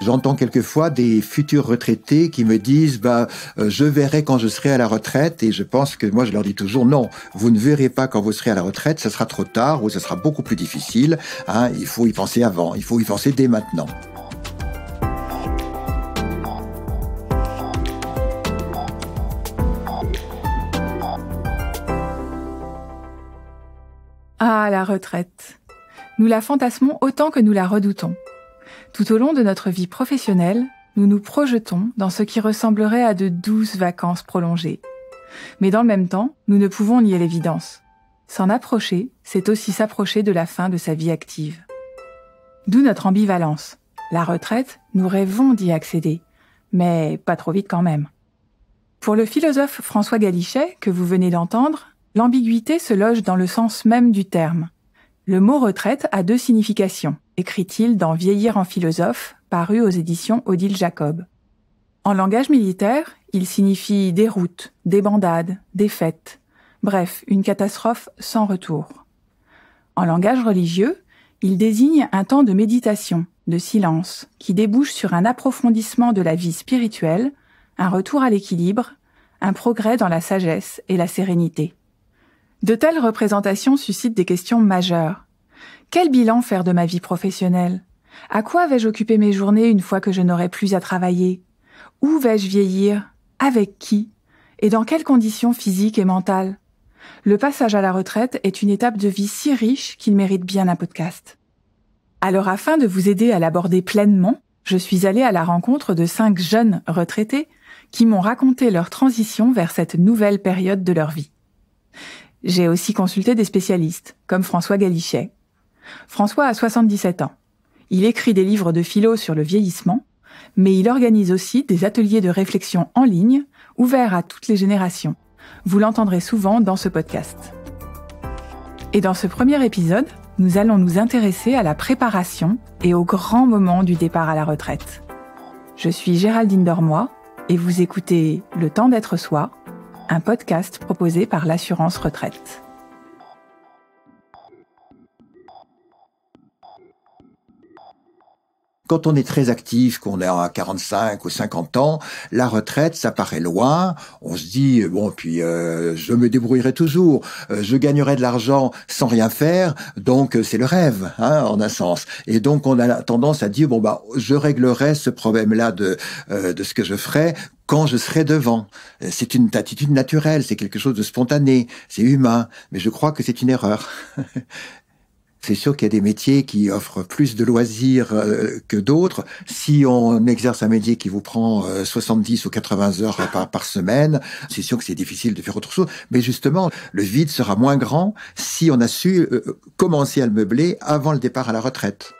J'entends quelquefois des futurs retraités qui me disent bah euh, je verrai quand je serai à la retraite et je pense que moi je leur dis toujours non, vous ne verrez pas quand vous serez à la retraite, ça sera trop tard ou ça sera beaucoup plus difficile. Hein. il faut y penser avant, il faut y penser dès maintenant. Ah, la retraite. Nous la fantasmons autant que nous la redoutons. Tout au long de notre vie professionnelle, nous nous projetons dans ce qui ressemblerait à de douces vacances prolongées. Mais dans le même temps, nous ne pouvons nier l'évidence. S'en approcher, c'est aussi s'approcher de la fin de sa vie active. D'où notre ambivalence. La retraite, nous rêvons d'y accéder, mais pas trop vite quand même. Pour le philosophe François Galichet, que vous venez d'entendre, l'ambiguïté se loge dans le sens même du terme. Le mot retraite a deux significations écrit-il dans Vieillir en philosophe, paru aux éditions Odile Jacob. En langage militaire, il signifie déroute, débandade, défaite, bref, une catastrophe sans retour. En langage religieux, il désigne un temps de méditation, de silence, qui débouche sur un approfondissement de la vie spirituelle, un retour à l'équilibre, un progrès dans la sagesse et la sérénité. De telles représentations suscitent des questions majeures. Quel bilan faire de ma vie professionnelle À quoi vais-je occuper mes journées une fois que je n'aurai plus à travailler Où vais-je vieillir Avec qui Et dans quelles conditions physiques et mentales Le passage à la retraite est une étape de vie si riche qu'il mérite bien un podcast. Alors afin de vous aider à l'aborder pleinement, je suis allée à la rencontre de cinq jeunes retraités qui m'ont raconté leur transition vers cette nouvelle période de leur vie. J'ai aussi consulté des spécialistes, comme François Galichet, François a 77 ans. Il écrit des livres de philo sur le vieillissement, mais il organise aussi des ateliers de réflexion en ligne, ouverts à toutes les générations. Vous l'entendrez souvent dans ce podcast. Et dans ce premier épisode, nous allons nous intéresser à la préparation et au grand moment du départ à la retraite. Je suis Géraldine Dormoy et vous écoutez Le temps d'être soi, un podcast proposé par l'assurance retraite. Quand on est très actif, qu'on est à 45 ou 50 ans, la retraite, ça paraît loin. On se dit, bon, puis euh, je me débrouillerai toujours, euh, je gagnerai de l'argent sans rien faire, donc euh, c'est le rêve, hein, en un sens. Et donc on a tendance à dire, bon, bah, je réglerai ce problème-là de, de ce que je ferai quand je serai devant. C'est une attitude naturelle, c'est quelque chose de spontané, c'est humain, mais je crois que c'est une erreur. C'est sûr qu'il y a des métiers qui offrent plus de loisirs euh, que d'autres. Si on exerce un métier qui vous prend 70 euh, ou 80 heures par, semaine, c'est sûr que c'est difficile de faire autre chose. Mais justement, le vide sera moins grand si on a su euh, commencer à le meubler avant le départ à la retraite.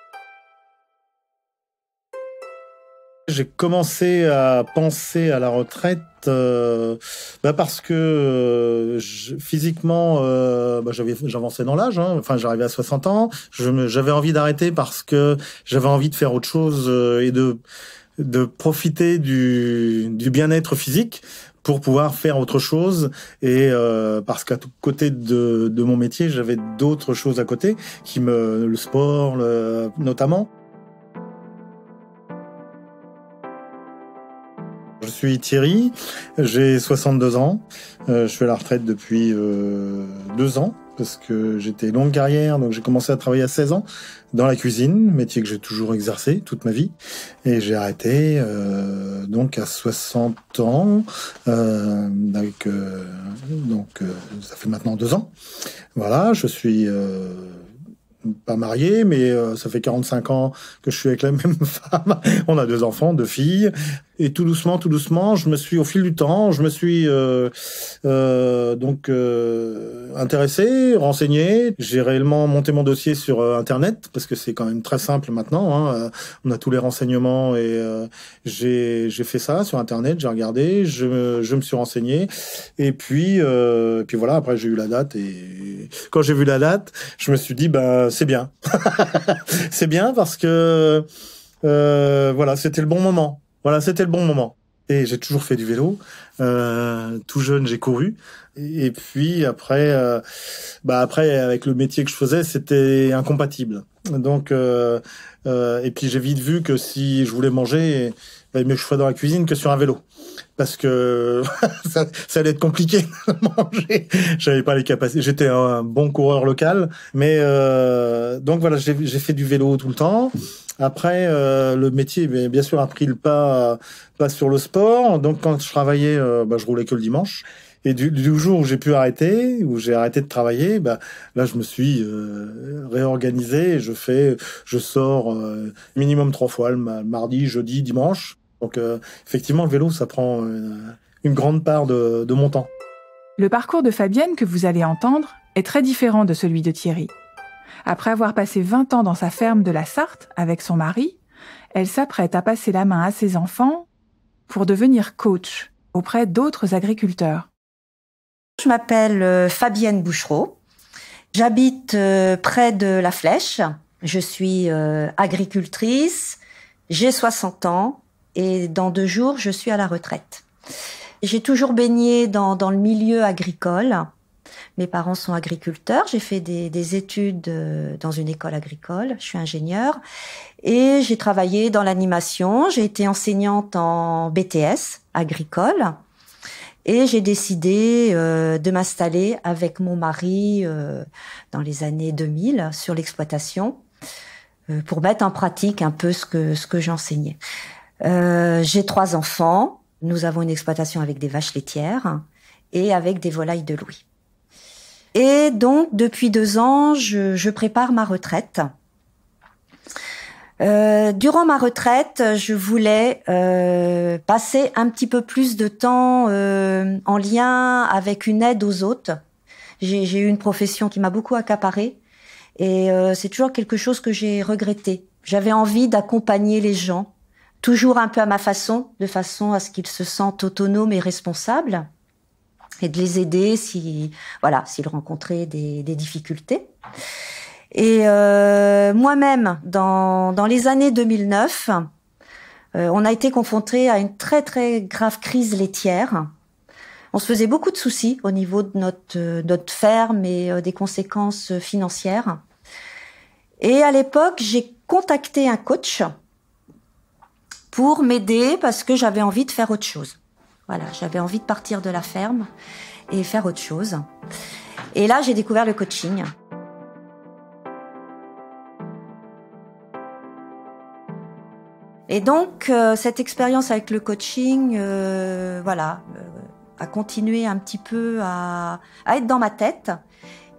J'ai commencé à penser à la retraite euh, bah parce que euh, physiquement, euh, bah, j'avais bah j'avançais dans l'âge. Hein. enfin, j'arrivais à 60 ans. J'avais envie d'arrêter parce que j'avais envie de faire autre chose et de de profiter du, du bien-être physique pour pouvoir faire autre chose et parce qu'à côté de, de mon métier j'avais d'autres choses à côté qui me le sport notamment suis Thierry, j'ai 62 ans, euh, je suis à la retraite depuis euh, deux ans parce que j'étais longue carrière, donc j'ai commencé à travailler à 16 ans dans la cuisine, métier que j'ai toujours exercé toute ma vie, et j'ai arrêté euh, donc à 60 ans, euh, euh donc ça fait maintenant deux ans. Voilà, je suis pas marié, mais ça fait 45 ans que je suis avec la même femme. On a deux enfants, deux filles et tout doucement, tout doucement, je me suis, au fil du temps, je me suis euh, euh, donc euh, intéressé, renseigné. J'ai réellement monté mon dossier sur euh, Internet parce que c'est quand même très simple maintenant. Hein. Euh, on a tous les renseignements et j'ai j'ai fait ça sur Internet. J'ai regardé, je, je me suis renseigné et puis puis voilà. Après j'ai eu la date et quand j'ai vu la date, je me suis dit ben c'est bien, c'est bien parce que voilà, c'était le bon moment. Voilà, c'était le bon moment. Et j'ai toujours fait du vélo. Euh, tout jeune, j'ai couru. Et puis après, euh, bah après avec le métier que je faisais, c'était incompatible. Donc euh, et puis j'ai vite vu que si je voulais manger, bah, mieux que je dans la cuisine que sur un vélo, parce que ça, allait être compliqué de manger. J'avais pas les capacités. J'étais un bon coureur local, mais donc voilà, j'ai fait du vélo tout le temps. Après, euh, le métier, bien sûr, a pris le pas, pas sur le sport. Donc, quand je travaillais, euh, bah, je roulais que le dimanche. Et du, jour où j'ai pu arrêter, où j'ai arrêté de travailler, bah, là, je me suis euh, réorganisé. je fais, je sors euh, minimum trois fois le mardi, jeudi, dimanche. Donc, euh, effectivement, le vélo, ça prend une, une grande part de, de mon temps. Le parcours de Fabienne que vous allez entendre est très différent de celui de Thierry. Après avoir passé 20 ans dans sa ferme de la Sarthe avec son mari, elle s'apprête à passer la main à ses enfants pour devenir coach auprès d'autres agriculteurs. Je m'appelle euh, Fabienne Bouchereau. J'habite euh, près de La Flèche. Je suis euh, agricultrice. J'ai 60 ans et dans deux jours, je suis à la retraite. J'ai toujours baigné dans, dans le milieu agricole. Mes parents sont agriculteurs. J'ai fait des, des, études euh, dans une école agricole. Je suis ingénieure et j'ai travaillé dans l'animation. J'ai été enseignante en BTS agricole et j'ai décidé euh, de m'installer avec mon mari euh, dans les années 2000 sur l'exploitation pour mettre en pratique un peu ce que ce que j'enseignais. j'ai trois enfants. Nous avons une exploitation avec des vaches laitières et avec des volailles de Louis. Et donc, depuis deux ans, je, prépare ma retraite. Euh, durant ma retraite, je voulais euh, passer un petit peu plus de temps euh, en lien avec une aide aux autres. J'ai eu une profession qui m'a beaucoup accaparée et c'est toujours quelque chose que j'ai regretté. J'avais envie d'accompagner les gens, toujours un peu à ma façon, de façon à ce qu'ils se sentent autonomes et responsables et de les aider si voilà s'ils rencontraient des, difficultés. Et euh, moi-même, dans, dans les années 2009, euh, on a été confronté à une très très grave crise laitière. On se faisait beaucoup de soucis au niveau de notre, euh, notre ferme et des conséquences financières. Et à l'époque, j'ai contacté un coach pour m'aider parce que j'avais envie de faire autre chose j'avais envie de partir de la ferme et faire autre chose. Et là, j'ai découvert le coaching. Et donc, euh, cette expérience avec le coaching, euh, voilà, euh, a continué un petit peu à, être dans ma tête.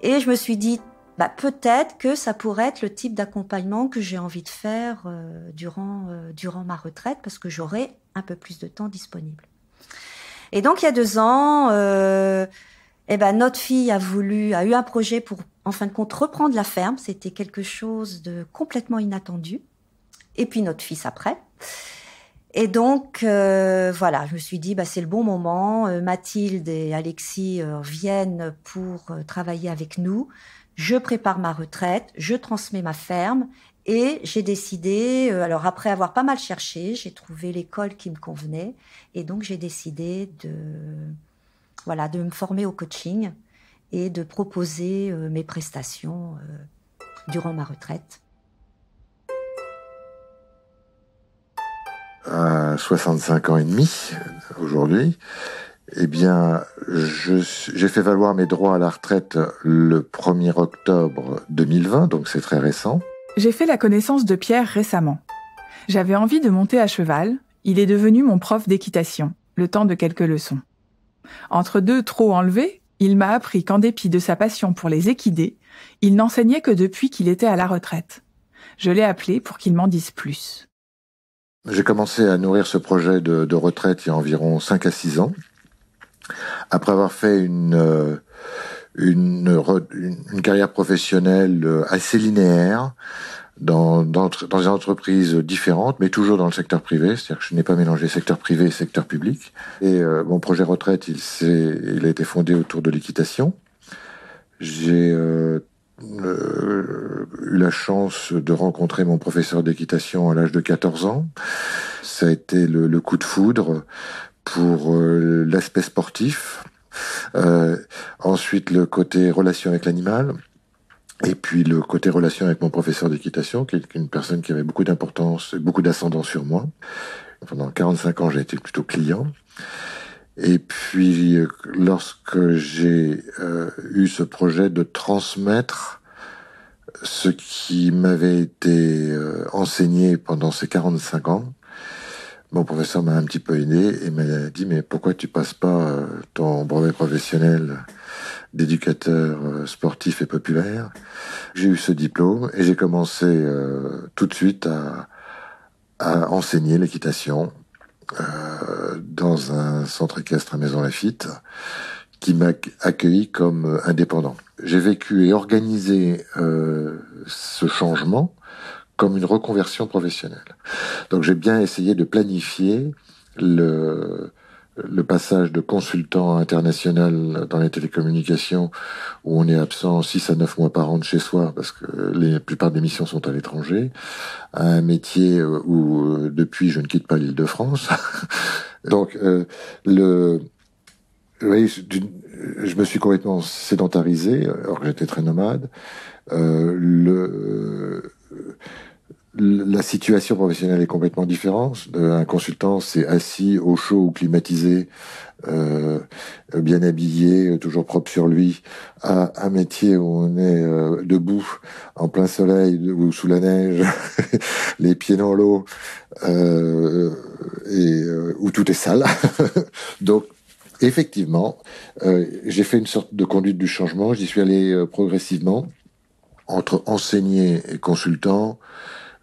Et je me suis dit, bah, peut-être que ça pourrait être le type d'accompagnement que j'ai envie de faire durant, durant ma retraite, parce que j'aurai un peu plus de temps disponible. Et donc il y a deux ans, euh, eh ben notre fille a voulu, a eu un projet pour en fin de compte reprendre la ferme. C'était quelque chose de complètement inattendu. Et puis notre fils après. Et donc euh, voilà, je me suis dit bah c'est le bon moment. Euh, Mathilde et Alexis euh, viennent pour travailler avec nous. Je prépare ma retraite, je transmets ma ferme et j'ai décidé, euh, alors après avoir pas mal cherché, j'ai trouvé l'école qui me convenait. Et donc j'ai décidé de, voilà, de me former au coaching et de proposer euh, mes prestations euh, durant ma retraite. À 65 ans et demi aujourd'hui, eh bien, j'ai fait valoir mes droits à la retraite le 1er octobre 2020, donc c'est très récent. J'ai fait la connaissance de Pierre récemment. J'avais envie de monter à cheval, il est devenu mon prof d'équitation, le temps de quelques leçons. Entre deux trop enlevés, il m'a appris qu'en dépit de sa passion pour les équidés, il n'enseignait que depuis qu'il était à la retraite. Je l'ai appelé pour qu'il m'en dise plus. J'ai commencé à nourrir ce projet de, retraite il y a environ 5 à 6 ans. Après avoir fait une, euh, une, une, carrière professionnelle euh, assez linéaire dans, dans, dans des entreprises différentes, mais toujours dans le secteur privé. C'est-à-dire que je n'ai pas mélangé secteur privé et secteur public. Et euh, mon projet retraite, il, il a été fondé autour de l'équitation. J'ai euh, eu la chance de rencontrer mon professeur d'équitation à l'âge de 14 ans. Ça a été le coup de foudre pour l'aspect sportif, euh, ensuite, le côté relation avec l'animal. Et puis le côté relation avec mon professeur d'équitation, qui est une personne qui avait beaucoup d'importance, beaucoup d'ascendant sur moi. Pendant 45 ans, j'ai été plutôt client. Et puis, euh, lorsque j'ai euh, eu ce projet de transmettre ce qui m'avait été enseigné pendant ces 45 ans, mon professeur m'a un petit peu aidé et m'a dit mais pourquoi tu passes pas euh, ton brevet professionnel d'éducateur euh, sportif et populaire J'ai eu ce diplôme et j'ai commencé euh, tout de suite à, enseigner l'équitation dans un centre équestre à Maison Lafitte qui m'a accueilli comme indépendant. J'ai vécu et organisé ce changement comme une reconversion professionnelle. Donc j'ai bien essayé de planifier le, le passage de consultant international dans les télécommunications où on est absent 6 à 9 mois par an de chez soi parce que les, la plupart des missions sont à l'étranger, à un métier euh, où euh, depuis je ne quitte pas l'île de France. Donc euh, le voyez, je me suis complètement sédentarisé alors que j'étais très nomade. Euh, le la situation professionnelle est complètement différente. Euh, un consultant, c'est assis au chaud ou climatisé, euh, bien habillé, toujours propre sur lui, à un métier où on est euh, debout, en plein soleil ou sous la neige, les pieds dans l'eau, et où tout est sale. Donc effectivement, j'ai fait une sorte de conduite du changement. J'y suis allé progressivement entre enseigner et consultant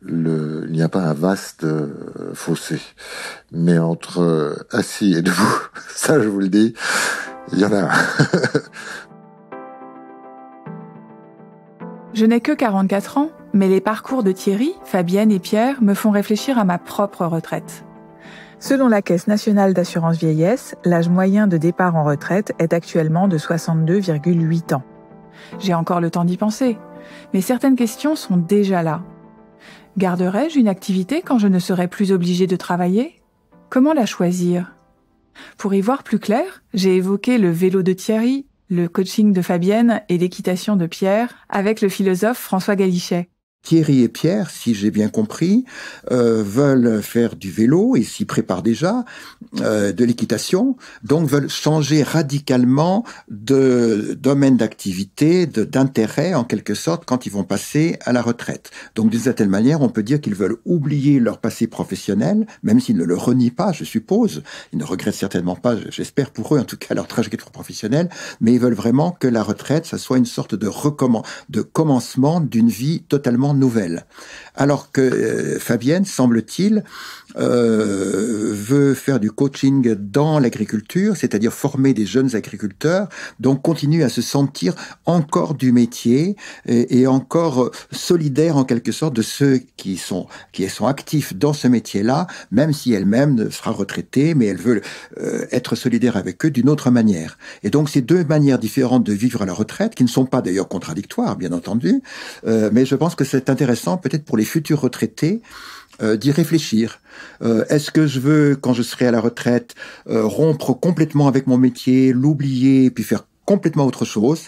il n'y a pas un vaste euh, fossé. Mais entre euh, assis et debout, ça je vous le dis, il y en a un. je n'ai que 44 ans, mais les parcours de Thierry, Fabienne et Pierre me font réfléchir à ma propre retraite. Selon la Caisse nationale d'assurance vieillesse, l'âge moyen de départ en retraite est actuellement de 62,8 ans. J'ai encore le temps d'y penser, mais certaines questions sont déjà là, Garderai-je une activité quand je ne serai plus obligé de travailler Comment la choisir Pour y voir plus clair, j'ai évoqué le vélo de Thierry, le coaching de Fabienne et l'équitation de Pierre avec le philosophe François Galichet. Thierry et Pierre, si j'ai bien compris, euh, veulent faire du vélo et s'y préparent déjà, euh, de l'équitation, donc veulent changer radicalement de domaine d'activité, d'intérêt en quelque sorte quand ils vont passer à la retraite. Donc d'une certaine manière, on peut dire qu'ils veulent oublier leur passé professionnel, même s'ils ne le renient pas, je suppose. Ils ne regrettent certainement pas, j'espère pour eux en tout cas, leur trajectoire professionnelle, mais ils veulent vraiment que la retraite, ça soit une sorte de, de commencement d'une vie totalement nouvelles. Alors que euh, Fabienne, semble-t-il, euh, veut faire du coaching dans l'agriculture, c'est-à-dire former des jeunes agriculteurs, donc continue à se sentir encore du métier et, encore euh, solidaire en quelque sorte de ceux qui sont qui sont actifs dans ce métier-là, même si elle-même sera retraitée, mais elle veut être solidaire avec eux d'une autre manière. Et donc ces deux manières différentes de vivre à la retraite, qui ne sont pas d'ailleurs contradictoires, bien entendu, mais je pense que ça c'est intéressant peut-être pour les futurs retraités euh, d'y réfléchir. Euh, Est-ce que je veux, quand je serai à la retraite, euh, rompre complètement avec mon métier, l'oublier, puis faire complètement autre chose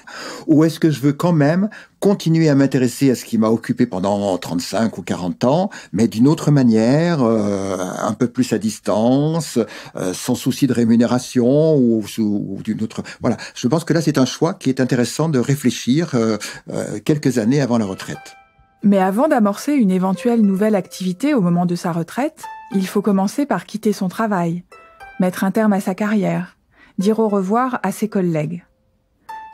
Ou est-ce que je veux quand même continuer à m'intéresser à ce qui m'a occupé pendant 35 ou 40 ans, mais d'une autre manière, euh, un peu plus à distance, euh, sans souci de rémunération ou, d'une autre... Voilà, je pense que là c'est un choix qui est intéressant de réfléchir euh, quelques années avant la retraite. Mais avant d'amorcer une éventuelle nouvelle activité au moment de sa retraite, il faut commencer par quitter son travail, mettre un terme à sa carrière, dire au revoir à ses collègues.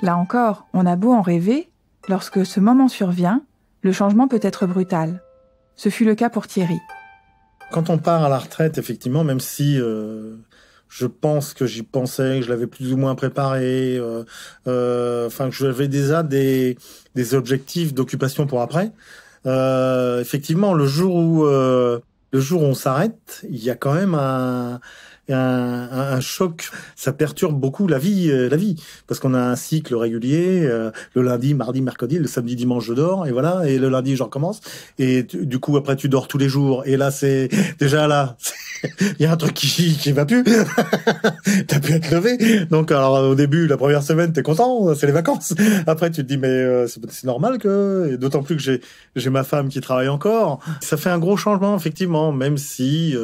Là encore, on a beau en rêver, lorsque ce moment survient, le changement peut être brutal. Ce fut le cas pour Thierry. Quand on part à la retraite, effectivement, même si euh, je pense que j'y pensais, que je l'avais plus ou moins préparé, euh, euh, enfin que j'avais déjà des, des objectifs d'occupation pour après. Euh, effectivement, le jour où euh, le jour où on s'arrête, il y a quand même un un, un, choc, ça perturbe beaucoup la vie, euh, la vie, parce qu'on a un cycle régulier. Euh, le lundi, mardi, mercredi, le samedi, dimanche, je dors et voilà. Et le lundi, je recommence. Et du coup, après, tu dors tous les jours. Et là, c'est déjà là, il y a un truc qui qui va plus. T'as pu être levé. Donc, alors au début, la première semaine, t'es content, c'est les vacances. Après, tu te dis mais euh, c'est normal que, d'autant plus que j'ai j'ai ma femme qui travaille encore. Ça fait un gros changement effectivement, même si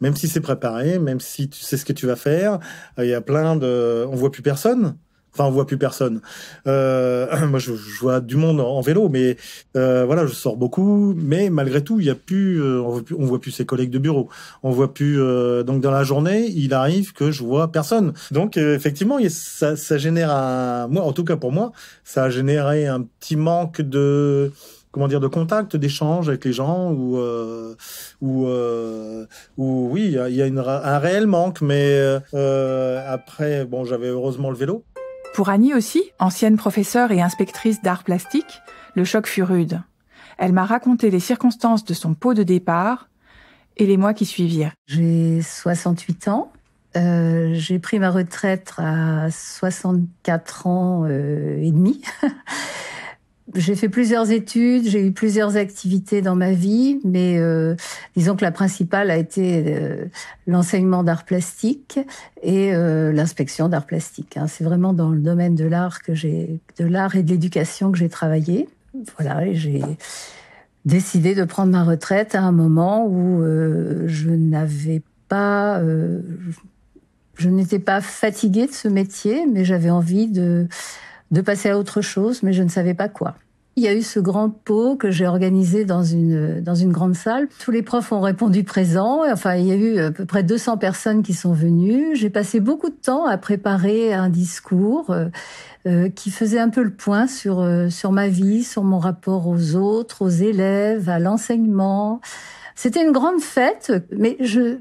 même si c'est préparé même si tu sais ce que tu vas faire. Euh, il y a plein de, on voit plus personne. Enfin, on voit plus personne. Euh, moi, je, vois du monde en, vélo, mais euh, voilà, je sors beaucoup. Mais malgré tout, il y a plus, on, voit plus voit plus ses collègues de bureau. On voit plus. donc, dans la journée, il arrive que je vois personne. Donc, effectivement, ça, ça génère un. Moi, en tout cas pour moi, ça a généré un petit manque de comment dire de contact, d'échange avec les gens ou euh, euh, oui, il y a un réel manque mais euh, après bon, j'avais heureusement le vélo. Pour Annie aussi, ancienne professeure et inspectrice d'art plastique, le choc fut rude. Elle m'a raconté les circonstances de son pot de départ et les mois qui suivirent. J'ai 68 ans. Euh, j'ai pris ma retraite à 64 ans euh, et demi. j'ai fait plusieurs études, j'ai eu plusieurs activités dans ma vie, mais euh, disons que la principale a été euh, l'enseignement d'art plastique et euh, l'inspection d'art plastique. Hein. C'est vraiment dans le domaine de l'art que j'ai, de l'art et de l'éducation que j'ai travaillé. Voilà, et j'ai décidé de prendre ma retraite à un moment où je n'avais pas, je n'étais pas fatiguée de ce métier, mais j'avais envie de de passer à autre chose, mais je ne savais pas quoi. Il y a eu ce grand pot que j'ai organisé dans une dans une grande salle. Tous les profs ont répondu présents. Enfin, il y a eu à peu près 200 personnes qui sont venues. J'ai passé beaucoup de temps à préparer un discours euh, euh, qui faisait un peu le point sur euh, sur ma vie, sur mon rapport aux autres, aux élèves, à l'enseignement. C'était une grande fête, mais je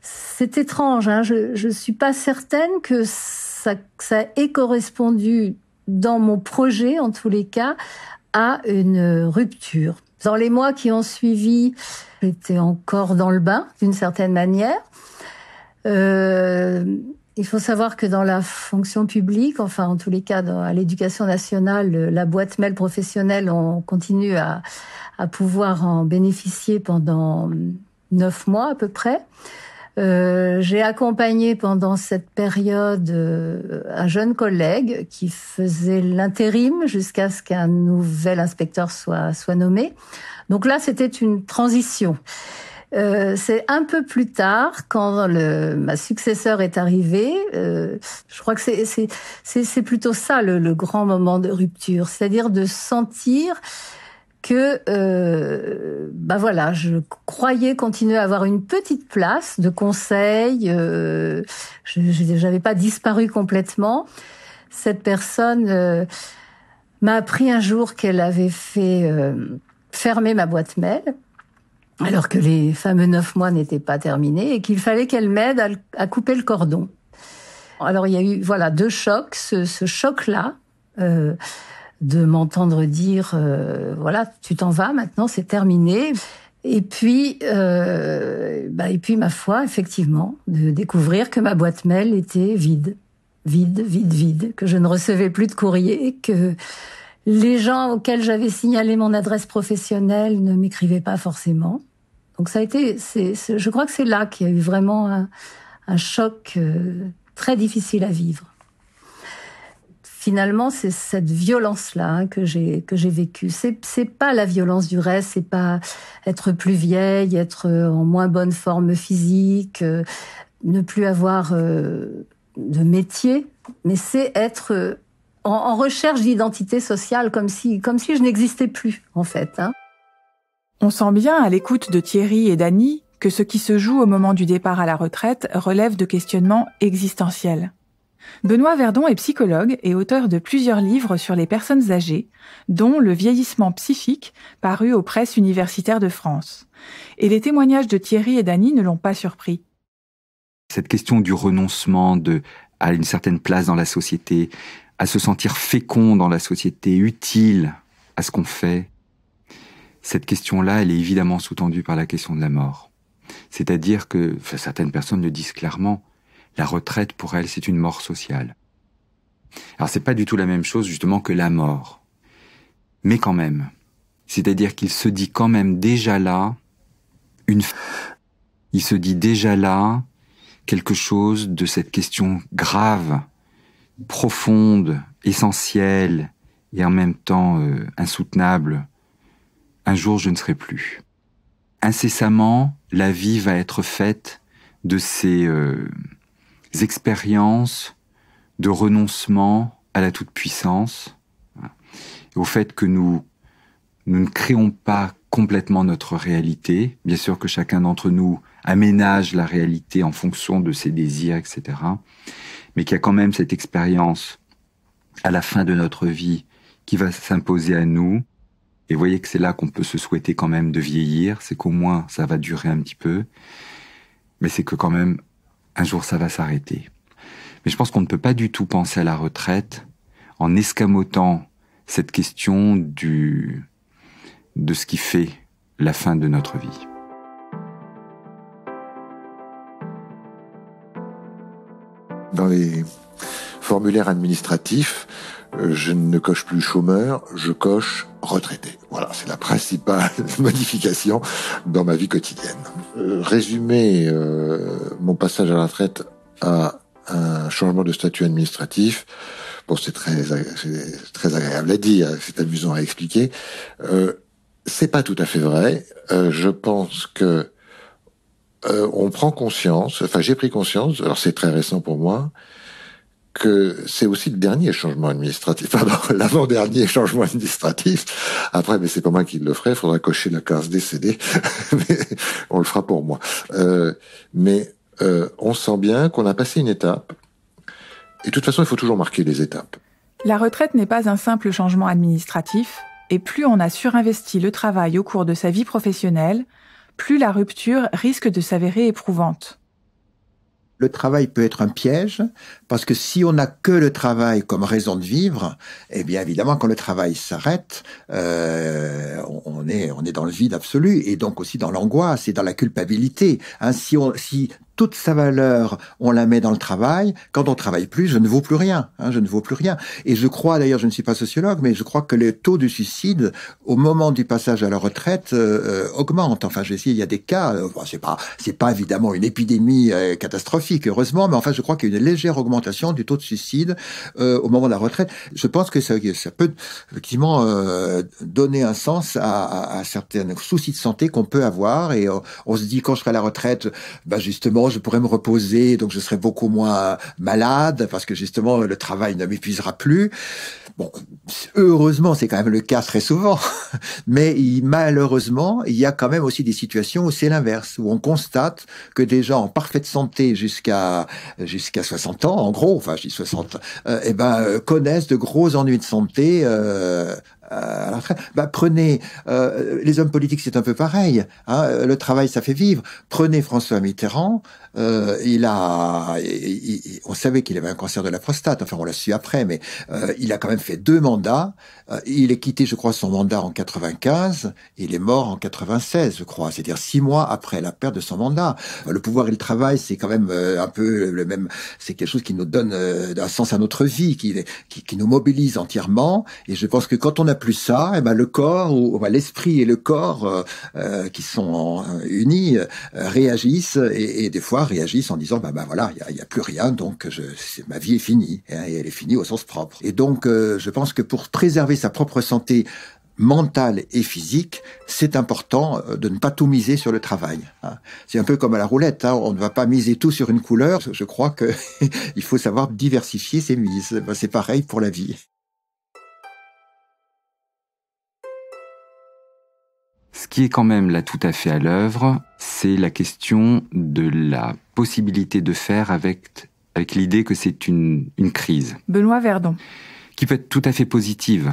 c'est étrange. Hein. je ne suis pas certaine que ça ça ait correspondu dans mon projet, en tous les cas, à une rupture. Dans les mois qui ont suivi, j'étais encore dans le bain, d'une certaine manière. Euh, il faut savoir que dans la fonction publique, enfin en tous les cas dans, à l'éducation nationale, la boîte mail professionnelle, on continue à pouvoir en bénéficier pendant neuf mois à peu près. Euh, j'ai accompagné pendant cette période euh, un jeune collègue qui faisait l'intérim jusqu'à ce qu'un nouvel inspecteur soit, soit nommé. Donc là, c'était une transition. Euh, c'est un peu plus tard, quand le, ma successeur est arrivée, euh, je crois que c'est plutôt ça le, grand moment de rupture, c'est-à-dire de sentir que euh, bah voilà, je croyais continuer à avoir une petite place de conseil. Euh, je n'avais pas disparu complètement. Cette personne euh, m'a appris un jour qu'elle avait fait euh, fermer ma boîte mail alors que les fameux neuf mois n'étaient pas terminés et qu'il fallait qu'elle m'aide à, couper le cordon. Alors il y a eu voilà deux chocs, ce, choc là. Euh, de m'entendre dire euh, voilà tu t'en vas maintenant c'est terminé et puis euh, bah, et puis ma foi effectivement de découvrir que ma boîte mail était vide vide vide vide que je ne recevais plus de courrier que les gens auxquels j'avais signalé mon adresse professionnelle ne m'écrivaient pas forcément donc ça a été c'est je crois que c'est là qu'il y a eu vraiment un, choc euh, très difficile à vivre finalement, c'est cette violence-là hein, que j'ai que j'ai vécue. C'est c'est pas la violence du reste, c'est pas être plus vieille, être euh, en moins bonne forme physique, euh, ne plus avoir euh, de métier, mais c'est être en, recherche d'identité sociale, comme si comme si je n'existais plus en fait. Hein. On sent bien à l'écoute de Thierry et d'Annie que ce qui se joue au moment du départ à la retraite relève de questionnements existentiels. Benoît Verdon est psychologue et auteur de plusieurs livres sur les personnes âgées, dont Le vieillissement psychique, paru aux presses universitaires de France. Et les témoignages de Thierry et d'Annie ne l'ont pas surpris. Cette question du renoncement de, à une certaine place dans la société, à se sentir fécond dans la société, utile à ce qu'on fait, cette question-là, elle est évidemment sous-tendue par la question de la mort. C'est-à-dire que certaines personnes le disent clairement, la retraite, pour elle, c'est une mort sociale. Alors c'est pas du tout la même chose justement que la mort. Mais quand même. C'est-à-dire qu'il se dit quand même déjà là une il se dit déjà là quelque chose de cette question grave, profonde, essentielle et en même temps euh, insoutenable. Un jour je ne serai plus. Incessamment, la vie va être faite de ces euh, expériences de renoncement à la toute-puissance, au fait que nous, nous ne créons pas complètement notre réalité. Bien sûr que chacun d'entre nous aménage la réalité en fonction de ses désirs, etc. Mais qu'il y a quand même cette expérience à la fin de notre vie qui va s'imposer à nous. Et voyez que c'est là qu'on peut se souhaiter quand même de vieillir, c'est qu'au moins ça va durer un petit peu, mais c'est que quand même un jour ça va s'arrêter. Mais je pense qu'on ne peut pas du tout penser à la retraite en escamotant cette question du, de ce qui fait la fin de notre vie. Dans les formulaires administratifs, je ne coche plus chômeur, je coche retraité. Voilà, c'est la principale modification dans ma vie quotidienne. Euh, résumer euh, mon passage à la retraite à un changement de statut administratif, bon, c'est très, très agréable à dire, c'est amusant à expliquer. Euh, c'est pas tout à fait vrai. Euh, je pense que on prend conscience, enfin j'ai pris conscience, alors c'est très récent pour moi, que c'est aussi le dernier changement administratif, pardon, l'avant-dernier changement administratif. Après, mais c'est pas moi qui le ferai, il faudra cocher la case décédé, mais on le fera pour moi. Euh, mais euh, on sent bien qu'on a passé une étape, et de toute façon, il faut toujours marquer les étapes. La retraite n'est pas un simple changement administratif, et plus on a surinvesti le travail au cours de sa vie professionnelle, plus la rupture risque de s'avérer éprouvante le travail peut être un piège, parce que si on n'a que le travail comme raison de vivre, eh bien évidemment quand le travail s'arrête, euh, on, est, on est dans le vide absolu, et donc aussi dans l'angoisse et dans la culpabilité. Hein, on, si toute sa valeur, on la met dans le travail. Quand on travaille plus, je ne vaut plus rien. Hein, je ne vaut plus rien. Et je crois, d'ailleurs, je ne suis pas sociologue, mais je crois que le taux du suicide au moment du passage à la retraite euh, euh, augmente. Enfin, je sais, il y a des cas. Euh, c'est pas, c'est pas évidemment une épidémie catastrophique, heureusement, mais enfin, je crois qu'il y a une légère augmentation du taux de suicide au moment de la retraite. Je pense que ça, ça peut effectivement donner un sens à, à, certains soucis de santé qu'on peut avoir. Et on, se dit, quand je serai à la retraite, bah, justement je pourrais me reposer, donc je serai beaucoup moins euh, malade parce que justement le travail ne m'épuisera plus. Bon, heureusement, c'est quand même le cas très souvent, mais malheureusement, il y a quand même aussi des situations où c'est l'inverse, où on constate que des gens en parfaite santé jusqu'à jusqu'à 60 ans, en gros, enfin je 60, euh, eh ben euh, connaissent de gros ennuis de santé euh, euh, à Bah, prenez euh, les hommes politiques, c'est un peu pareil. Hein, le travail, ça fait vivre. Prenez François Mitterrand. Euh, il a, on savait qu'il avait un cancer de la prostate. Enfin, on l'a su après, mais il a quand même fait deux mandats. il a quitté, je crois, son mandat en 95. Il est mort en 96, je crois. C'est-à-dire six mois après la perte de son mandat. Le pouvoir et le travail, c'est quand même un peu le même. C'est quelque chose qui nous donne un sens à notre vie, qui, qui, qui nous mobilise entièrement. Et je pense que quand on a plus ça, et eh ben le corps ou ben l'esprit et le corps euh, euh, qui sont euh, unis réagissent et, des fois réagissent en disant ben, ben voilà il y, a, plus rien donc je, ma vie est finie hein, et elle est finie au sens propre. Et donc je pense que pour préserver sa propre santé mentale et physique, c'est important de ne pas tout miser sur le travail. Hein. C'est un peu comme à la roulette, hein, on ne va pas miser tout sur une couleur. Je crois que il faut savoir diversifier ses mises. Ben, c'est pareil pour la vie. Ce qui est quand même là tout à fait à l'œuvre, c'est la question de la possibilité de faire avec, avec l'idée que c'est une, crise. Benoît Verdon. Qui peut être tout à fait positive.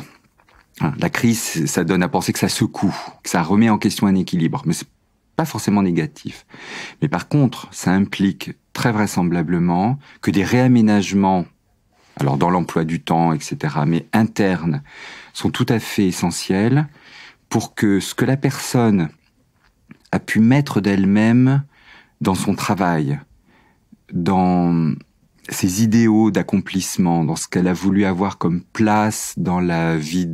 Hein, la crise, ça donne à penser que ça secoue, que ça remet en question un équilibre, mais c'est pas forcément négatif. Mais par contre, ça implique très vraisemblablement que des réaménagements, alors dans l'emploi du temps, etc., mais internes, sont tout à fait essentiels pour que ce que la personne a pu mettre d'elle-même dans son travail, dans ses idéaux d'accomplissement, dans ce qu'elle a voulu avoir comme place dans la vie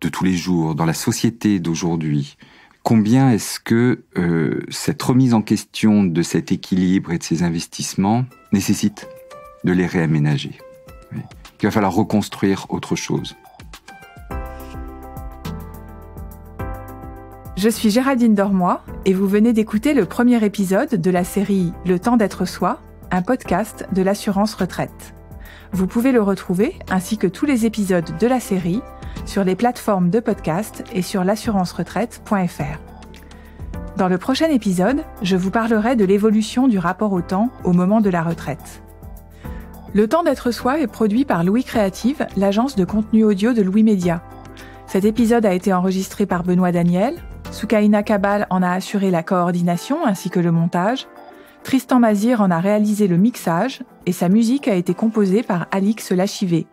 de tous les jours, dans la société d'aujourd'hui, combien est-ce que euh, cette remise en question de cet équilibre et de ces investissements nécessite de les réaménager Il va falloir reconstruire autre chose. Je suis Géraldine Dormoy et vous venez d'écouter le premier épisode de la série Le temps d'être soi, un podcast de l'assurance retraite. Vous pouvez le retrouver ainsi que tous les épisodes de la série sur les plateformes de podcast et sur l'assurance-retraite.fr. Dans le prochain épisode, je vous parlerai de l'évolution du rapport au temps au moment de la retraite. Le temps d'être soi est produit par Louis Créative, l'agence de contenu audio de Louis Média. Cet épisode a été enregistré par Benoît Daniel, Soukaina Kabal en a assuré la coordination ainsi que le montage. Tristan Mazir en a réalisé le mixage et sa musique a été composée par Alix Lachivé.